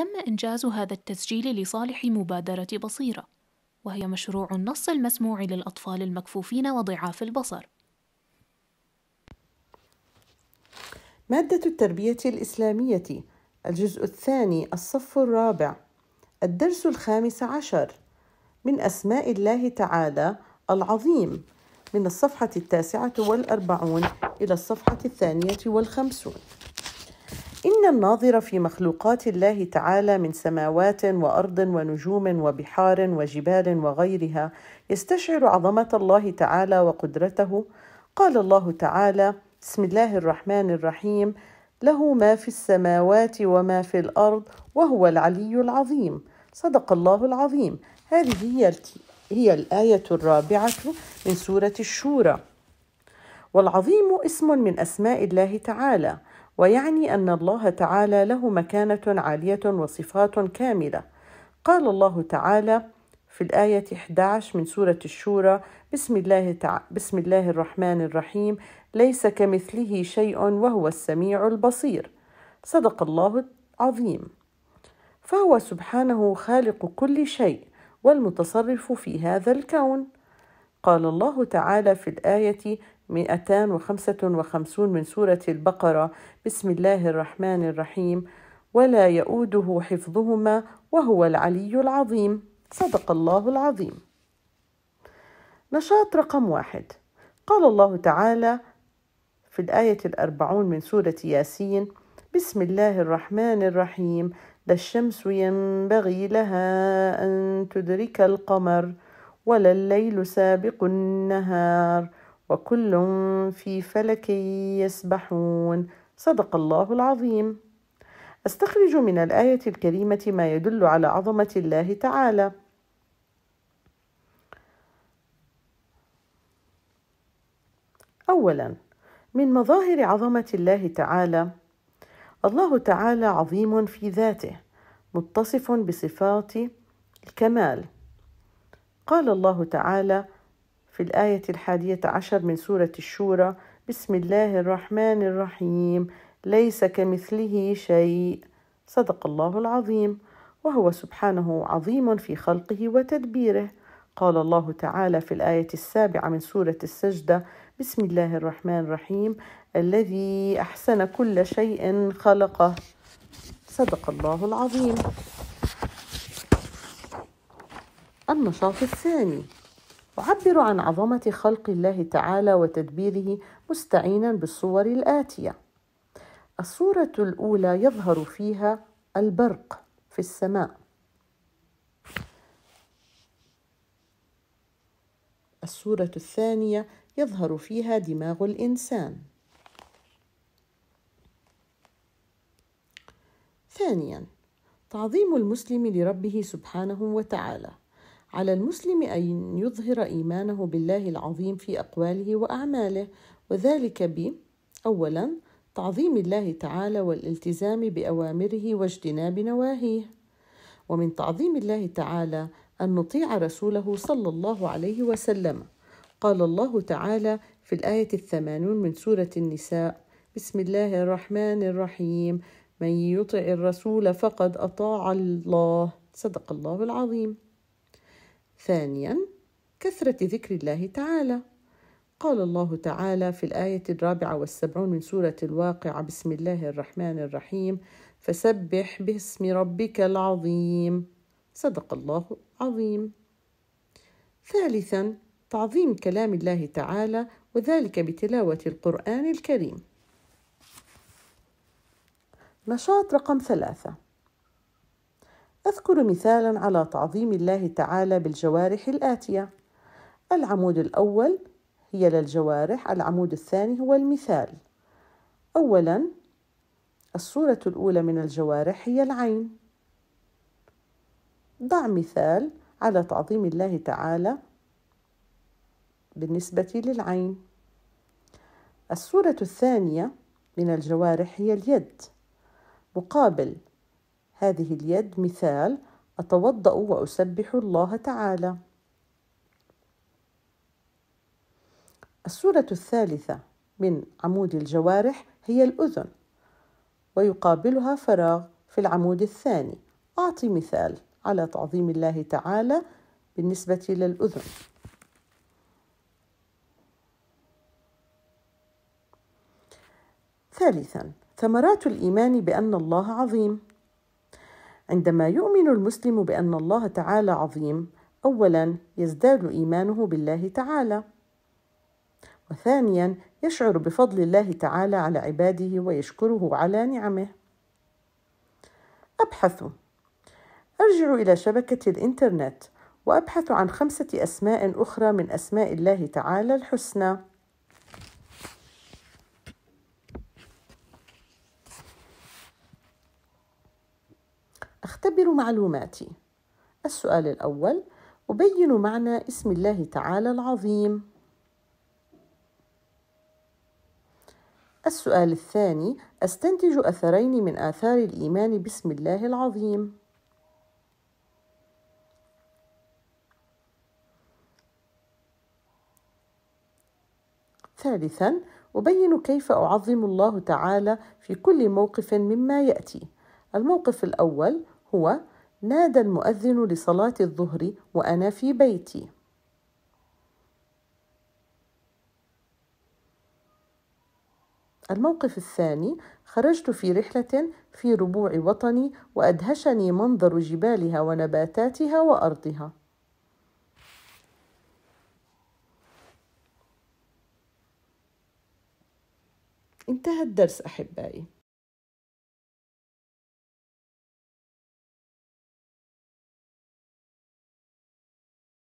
تم إنجاز هذا التسجيل لصالح مبادرة بصيرة وهي مشروع النص المسموع للأطفال المكفوفين وضعاف البصر مادة التربية الإسلامية الجزء الثاني الصف الرابع الدرس الخامس عشر من أسماء الله تعالى العظيم من الصفحة التاسعة والأربعون إلى الصفحة الثانية والخمسون إن الناظر في مخلوقات الله تعالى من سماوات وأرض ونجوم وبحار وجبال وغيرها يستشعر عظمة الله تعالى وقدرته قال الله تعالى بسم الله الرحمن الرحيم له ما في السماوات وما في الأرض وهو العلي العظيم صدق الله العظيم هذه هي هي الآية الرابعة من سورة الشورى والعظيم اسم من أسماء الله تعالى ويعني ان الله تعالى له مكانه عاليه وصفات كامله قال الله تعالى في الآية 11 من سورة الشورى بسم الله, تع... بسم الله الرحمن الرحيم ليس كمثله شيء وهو السميع البصير صدق الله العظيم فهو سبحانه خالق كل شيء والمتصرف في هذا الكون قال الله تعالى في الآية 255 من سورة البقرة بسم الله الرحمن الرحيم ولا يؤوده حفظهما وهو العلي العظيم صدق الله العظيم نشاط رقم واحد قال الله تعالى في الآية الأربعون من سورة ياسين بسم الله الرحمن الرحيم لا الشمس ينبغي لها أن تدرك القمر ولا الليل سابق النهار وكل في فلك يسبحون صدق الله العظيم استخرج من الايه الكريمه ما يدل على عظمه الله تعالى اولا من مظاهر عظمه الله تعالى الله تعالى عظيم في ذاته متصف بصفات الكمال قال الله تعالى في الآية الحادية عشر من سورة الشورى بسم الله الرحمن الرحيم ليس كمثله شيء صدق الله العظيم وهو سبحانه عظيم في خلقه وتدبيره قال الله تعالى في الآية السابعة من سورة السجدة بسم الله الرحمن الرحيم الذي أحسن كل شيء خلقه صدق الله العظيم النشاط الثاني أعبر عن عظمة خلق الله تعالى وتدبيره مستعينا بالصور الآتية. الصورة الأولى يظهر فيها البرق في السماء. الصورة الثانية يظهر فيها دماغ الإنسان. ثانيا تعظيم المسلم لربه سبحانه وتعالى على المسلم أن يظهر إيمانه بالله العظيم في أقواله وأعماله وذلك ب أولا تعظيم الله تعالى والالتزام بأوامره واجتناب نواهيه ومن تعظيم الله تعالى أن نطيع رسوله صلى الله عليه وسلم قال الله تعالى في الآية الثمانون من سورة النساء بسم الله الرحمن الرحيم من يطع الرسول فقد أطاع الله صدق الله العظيم ثانيا كثرة ذكر الله تعالى قال الله تعالى في الآية الرابعة والسبعون من سورة الواقعة بسم الله الرحمن الرحيم فسبح باسم ربك العظيم صدق الله عظيم ثالثا تعظيم كلام الله تعالى وذلك بتلاوة القرآن الكريم نشاط رقم ثلاثة أذكر مثالا على تعظيم الله تعالى بالجوارح الآتية العمود الأول هي للجوارح العمود الثاني هو المثال أولا الصورة الأولى من الجوارح هي العين ضع مثال على تعظيم الله تعالى بالنسبة للعين الصورة الثانية من الجوارح هي اليد مقابل هذه اليد مثال أتوضأ وأسبح الله تعالى الصورة الثالثة من عمود الجوارح هي الأذن ويقابلها فراغ في العمود الثاني أعطي مثال على تعظيم الله تعالى بالنسبة للأذن ثالثا ثمرات الإيمان بأن الله عظيم عندما يؤمن المسلم بان الله تعالى عظيم اولا يزداد ايمانه بالله تعالى وثانيا يشعر بفضل الله تعالى على عباده ويشكره على نعمه ابحث ارجع الى شبكه الانترنت وابحث عن خمسه اسماء اخرى من اسماء الله تعالى الحسنى أختبر معلوماتي السؤال الأول أبين معنى اسم الله تعالى العظيم السؤال الثاني أستنتج أثرين من آثار الإيمان باسم الله العظيم ثالثا أبين كيف أعظم الله تعالى في كل موقف مما يأتي الموقف الأول هو نادى المؤذن لصلاة الظهر وأنا في بيتي الموقف الثاني خرجت في رحلة في ربوع وطني وأدهشني منظر جبالها ونباتاتها وأرضها انتهى الدرس أحبائي